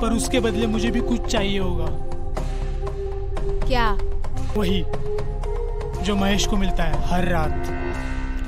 पर उसके बदले मुझे भी कुछ चाहिए होगा क्या वही जो महेश को मिलता है हर रात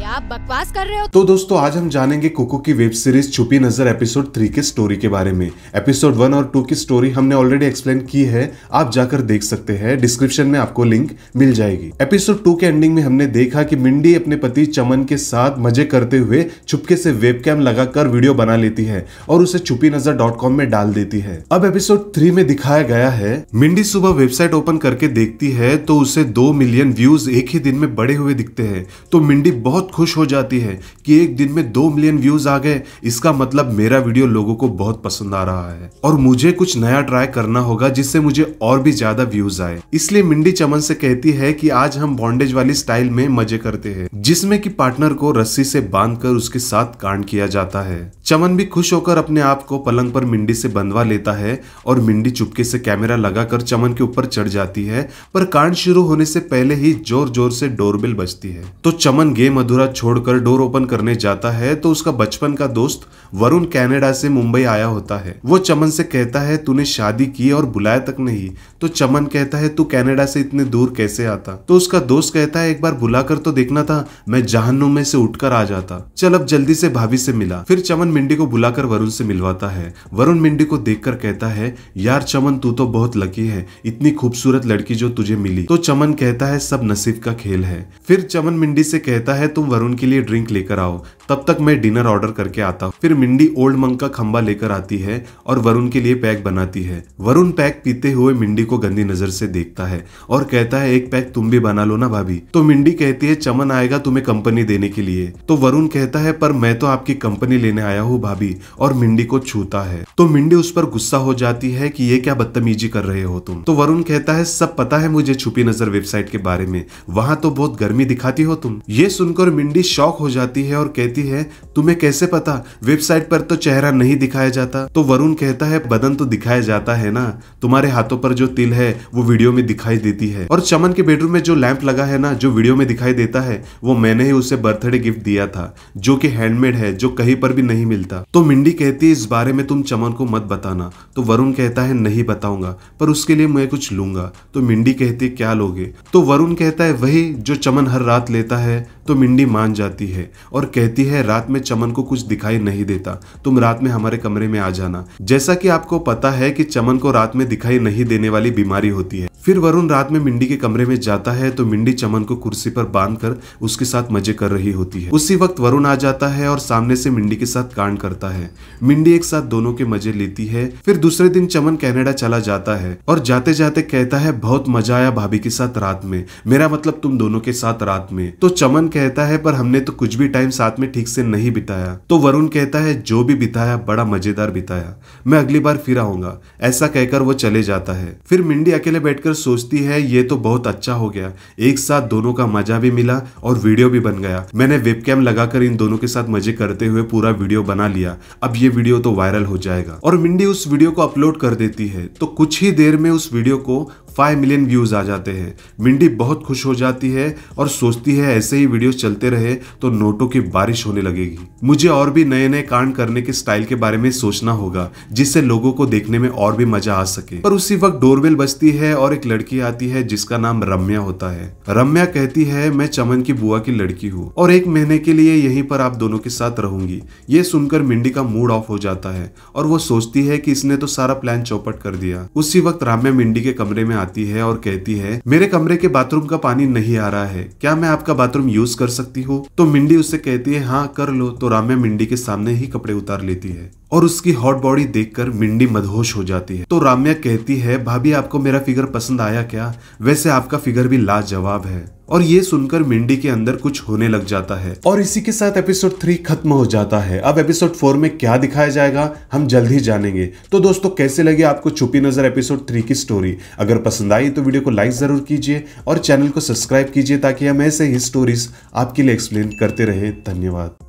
आप बकवास कर रहे हो तो दोस्तों आज हम जानेंगे कुकु की वेब सीरीज छुपी नजर एपिसोड थ्री के स्टोरी के बारे में एपिसोड वन और टू की स्टोरी हमने ऑलरेडी एक्सप्लेन की है आप जाकर देख सकते हैं डिस्क्रिप्शन में आपको लिंक मिल जाएगी एपिसोड टू के एंडिंग में हमने देखा की मिंडी अपने पति चमन के साथ मजे करते हुए छुपके से वेब कैम लगाकर वीडियो बना लेती है और उसे छुपी नजर डॉट कॉम में डाल देती है अब एपिसोड थ्री में दिखाया गया है मिंडी सुबह वेबसाइट ओपन करके देखती है तो उसे दो मिलियन व्यूज एक ही दिन में बड़े हुए दिखते हैं तो मिंडी बहुत खुश हो जाती है कि एक दिन में दो मिलियन व्यूज आ गए इसका मतलब मेरा वीडियो लोगों को बहुत पसंद आ रहा है और मुझे कुछ नया ट्राई करना होगा जिससे मुझे और भी ज्यादा व्यूज आए इसलिए मिंडी चमन से कहती है कि आज हम बॉन्डेज वाली स्टाइल में मजे करते हैं जिसमें कि पार्टनर को रस्सी से बांधकर उसके साथ कांड किया जाता है चमन भी खुश होकर अपने आप को पलंग पर मिंडी से बंधवा लेता है और मिंडी चुपके से कैमरा लगाकर चमन के ऊपर चढ़ जाती है पर कांड शुरू होने से पहले ही जोर जोर से डोरबेल बजती है तो चमन गेम अधूरा छोड़कर डोर ओपन करने जाता है तो उसका बचपन का दोस्त वरुण कैनेडा से मुंबई आया होता है वो चमन से कहता है तूने शादी की और बुलाया तक नहीं तो चमन कहता है तू कैनेडा से इतने दूर कैसे आता तो उसका दोस्त कहता है एक बार बुलाकर तो देखना था मैं जहनुमे से उठकर आ जाता चल अब जल्दी से भाभी से मिला फिर चमन मिंडी को बुलाकर वरुण से मिलवाता है वरुण मिंडी को देखकर कहता है यार चमन तू तो बहुत लकी है इतनी खूबसूरत लड़की जो तुझे मिली तो चमन कहता है सब नसीब का खेल है फिर चमन मिंडी से कहता है तुम वरुण के लिए ड्रिंक लेकर आओ तब तक मैं डिनर ऑर्डर करके आता हूँ फिर मिंडी ओल्ड मंग का खंबा लेकर आती है और वरुण के लिए पैक बनाती है वरुण पैक पीते हुए मिंडी को गंदी नजर से देखता है और कहता है एक पैक तुम भी बना लो ना भाभी तो मिंडी कहती है चमन आएगा तुम्हें कंपनी देने के लिए तो वरुण कहता है पर मैं तो आपकी कंपनी लेने आया हूँ हूँ भाभी और मिंडी को छूता है तो मिंडी उस पर गुस्सा हो जाती है कि ये क्या बदतमीजी कर रहे हो तुम तो वरुण कहता है सब पता है मुझे छुपी नजर वेबसाइट के बारे में वहाँ तो बहुत गर्मी दिखाती हो तुम ये सुनकर मिंडी शॉक हो जाती है और कहती है तुम्हें कैसे पता वेबसाइट पर तो चेहरा नहीं दिखाया जाता तो वरुण कहता है बदन तो दिखाया जाता है ना तुम्हारे हाथों पर जो तिल है वो वीडियो में दिखाई देती है और चमन के बेडरूम में जो लैंप लगा है ना जो वीडियो में दिखाई देता है वो मैंने ही उसे बर्थडे गिफ्ट दिया था जो कि हैंडमेड है जो कहीं पर भी नहीं मिल मिलता तो मिंडी कहती है इस बारे में तुम चमन को मत बताना तो वरुण कहता है नहीं बताऊंगा पर उसके लिए मैं कुछ लूंगा तो मिंडी कहती है क्या लोगे तो वरुण कहता है वही जो चमन हर रात लेता है तो मिंडी मान जाती है और कहती है रात में चमन को कुछ दिखाई नहीं देता तुम रात में हमारे कमरे में आ जाना जैसा कि आपको पता है कि चमन को रात में दिखाई नहीं देने वाली बीमारी होती है फिर वरुण रात में मिंडी के कमरे में जाता है तो मिंडी चमन को कुर्सी पर बांध कर उसके साथ मजे कर रही होती है उसी वक्त वरुण आ जाता है और सामने से मिंडी के साथ कांड करता है मिंडी एक साथ दोनों के मजे लेती है फिर दूसरे दिन चमन कैनेडा चला जाता है और जाते जाते कहता है बहुत मजा आया भाभी के साथ रात में मेरा मतलब तुम दोनों के साथ रात में तो चमन कहता है पर हमने तो कुछ भी टाइम साथ में ठीक से नहीं बिताया तो वरुण कहता है जो भी बिताया बड़ा मजेदार बिताया मैं अगली बार फिर आऊंगा ऐसा कहकर वो चले जाता है फिर मिंडी अकेले बैठकर सोचती है ये तो बहुत अच्छा हो गया एक साथ दोनों का मजा भी मिला और वीडियो भी बन गया मैंने वेबकैम लगाकर इन दोनों के साथ मजे करते हुए पूरा वीडियो बना लिया अब ये वीडियो तो वायरल हो जाएगा और मिंडी उस वीडियो को अपलोड कर देती है तो कुछ ही देर में उस वीडियो को फाइव मिलियन व्यूज़ आ जाते हैं मिंडी बहुत खुश हो जाती है और सोचती है ऐसे ही वीडियोस चलते रहे तो नोटों की बारिश होने लगेगी मुझे और भी नए नए कांड करने के स्टाइल के बारे में सोचना होगा जिससे लोगों को देखने में और भी मजा आ सके पर उसी वक्त डोरबेल बजती है और एक लड़की आती है जिसका नाम रम्या होता है रम्या कहती है मैं चमन की बुआ की लड़की हूँ और एक महीने के लिए यहीं पर आप दोनों के साथ रहूंगी ये सुनकर मिंडी का मूड ऑफ हो जाता है और वो सोचती है कि इसने तो सारा प्लान चौपट कर दिया उसी वक्त राम्या मिंडी के कमरे में आती आती है और कहती है मेरे कमरे के बाथरूम का पानी नहीं आ रहा है क्या मैं आपका बाथरूम यूज कर सकती हूँ तो मिंडी उससे कहती है हाँ कर लो तो राम्या मिंडी के सामने ही कपड़े उतार लेती है और उसकी हॉट बॉडी देखकर मिंडी मदहोश हो जाती है तो राम्या कहती है भाभी आपको मेरा फिगर पसंद आया क्या वैसे आपका फिगर भी लाजवाब है और ये सुनकर मिंडी के अंदर कुछ होने लग जाता है और इसी के साथ एपिसोड थ्री खत्म हो जाता है अब एपिसोड फोर में क्या दिखाया जाएगा हम जल्द ही जानेंगे तो दोस्तों कैसे लगे आपको छुपी नजर एपिसोड थ्री की स्टोरी अगर पसंद आई तो वीडियो को लाइक जरूर कीजिए और चैनल को सब्सक्राइब कीजिए ताकि हम ऐसे ही स्टोरीज आपके लिए एक्सप्लेन करते रहे धन्यवाद